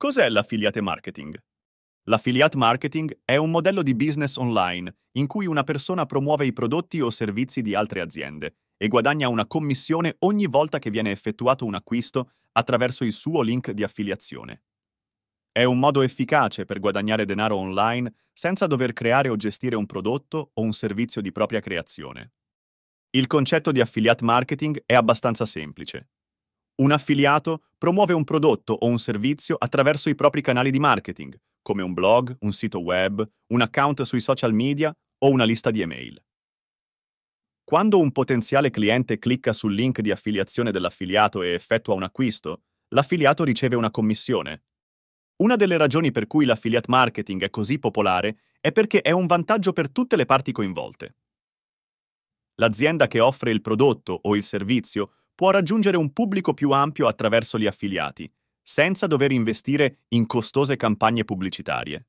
Cos'è l'affiliate marketing? L'affiliate marketing è un modello di business online in cui una persona promuove i prodotti o servizi di altre aziende e guadagna una commissione ogni volta che viene effettuato un acquisto attraverso il suo link di affiliazione. È un modo efficace per guadagnare denaro online senza dover creare o gestire un prodotto o un servizio di propria creazione. Il concetto di affiliate marketing è abbastanza semplice. Un affiliato promuove un prodotto o un servizio attraverso i propri canali di marketing, come un blog, un sito web, un account sui social media o una lista di email. Quando un potenziale cliente clicca sul link di affiliazione dell'affiliato e effettua un acquisto, l'affiliato riceve una commissione. Una delle ragioni per cui l'affiliate marketing è così popolare è perché è un vantaggio per tutte le parti coinvolte. L'azienda che offre il prodotto o il servizio può raggiungere un pubblico più ampio attraverso gli affiliati, senza dover investire in costose campagne pubblicitarie.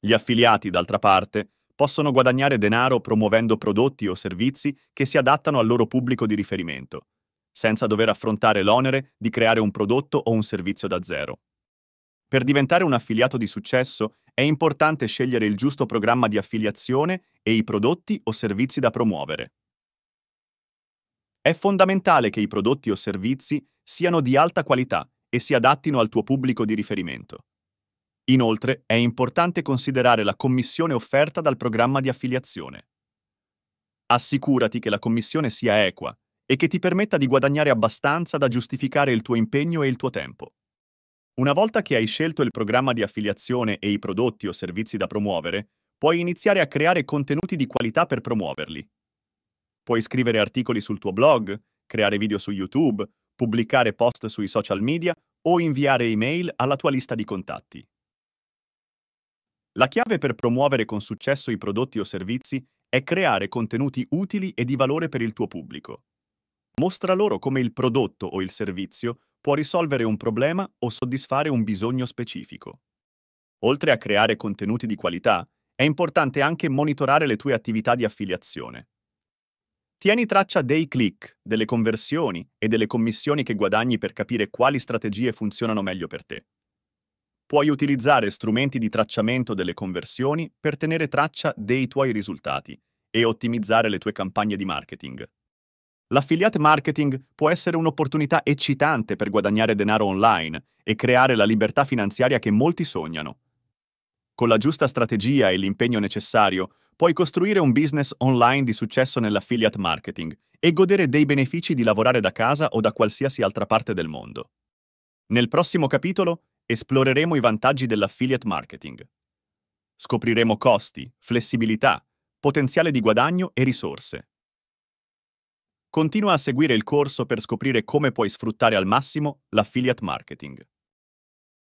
Gli affiliati, d'altra parte, possono guadagnare denaro promuovendo prodotti o servizi che si adattano al loro pubblico di riferimento, senza dover affrontare l'onere di creare un prodotto o un servizio da zero. Per diventare un affiliato di successo è importante scegliere il giusto programma di affiliazione e i prodotti o servizi da promuovere. È fondamentale che i prodotti o servizi siano di alta qualità e si adattino al tuo pubblico di riferimento. Inoltre, è importante considerare la commissione offerta dal programma di affiliazione. Assicurati che la commissione sia equa e che ti permetta di guadagnare abbastanza da giustificare il tuo impegno e il tuo tempo. Una volta che hai scelto il programma di affiliazione e i prodotti o servizi da promuovere, puoi iniziare a creare contenuti di qualità per promuoverli Puoi scrivere articoli sul tuo blog, creare video su YouTube, pubblicare post sui social media o inviare email alla tua lista di contatti. La chiave per promuovere con successo i prodotti o servizi è creare contenuti utili e di valore per il tuo pubblico. Mostra loro come il prodotto o il servizio può risolvere un problema o soddisfare un bisogno specifico. Oltre a creare contenuti di qualità, è importante anche monitorare le tue attività di affiliazione. Tieni traccia dei click, delle conversioni e delle commissioni che guadagni per capire quali strategie funzionano meglio per te. Puoi utilizzare strumenti di tracciamento delle conversioni per tenere traccia dei tuoi risultati e ottimizzare le tue campagne di marketing. L'affiliate marketing può essere un'opportunità eccitante per guadagnare denaro online e creare la libertà finanziaria che molti sognano. Con la giusta strategia e l'impegno necessario, puoi costruire un business online di successo nell'affiliate marketing e godere dei benefici di lavorare da casa o da qualsiasi altra parte del mondo. Nel prossimo capitolo esploreremo i vantaggi dell'affiliate marketing. Scopriremo costi, flessibilità, potenziale di guadagno e risorse. Continua a seguire il corso per scoprire come puoi sfruttare al massimo l'affiliate marketing.